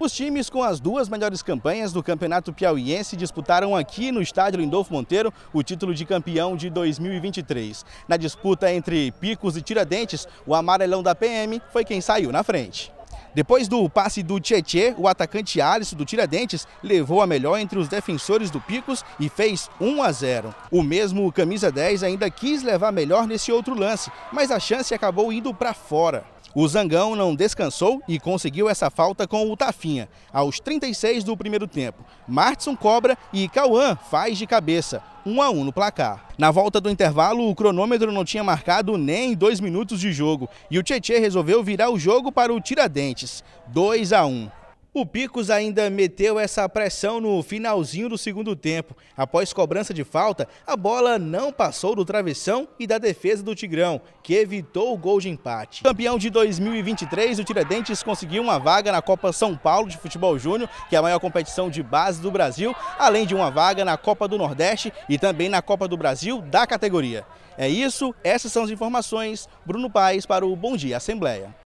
Os times com as duas melhores campanhas do Campeonato Piauiense disputaram aqui no estádio Lindolfo Monteiro o título de campeão de 2023. Na disputa entre Picos e Tiradentes, o amarelão da PM foi quem saiu na frente. Depois do passe do Tietê, o atacante Alisson do Tiradentes levou a melhor entre os defensores do Picos e fez 1 a 0. O mesmo camisa 10 ainda quis levar melhor nesse outro lance, mas a chance acabou indo para fora. O Zangão não descansou e conseguiu essa falta com o Tafinha, aos 36 do primeiro tempo. Martinson cobra e Cauã faz de cabeça, 1 a 1 no placar. Na volta do intervalo, o cronômetro não tinha marcado nem dois minutos de jogo e o Tietê resolveu virar o jogo para o Tiradentes, 2 a 1. O Picos ainda meteu essa pressão no finalzinho do segundo tempo. Após cobrança de falta, a bola não passou do travessão e da defesa do Tigrão, que evitou o gol de empate. Campeão de 2023, o Tiradentes conseguiu uma vaga na Copa São Paulo de Futebol Júnior, que é a maior competição de base do Brasil, além de uma vaga na Copa do Nordeste e também na Copa do Brasil da categoria. É isso, essas são as informações. Bruno Paes para o Bom Dia Assembleia.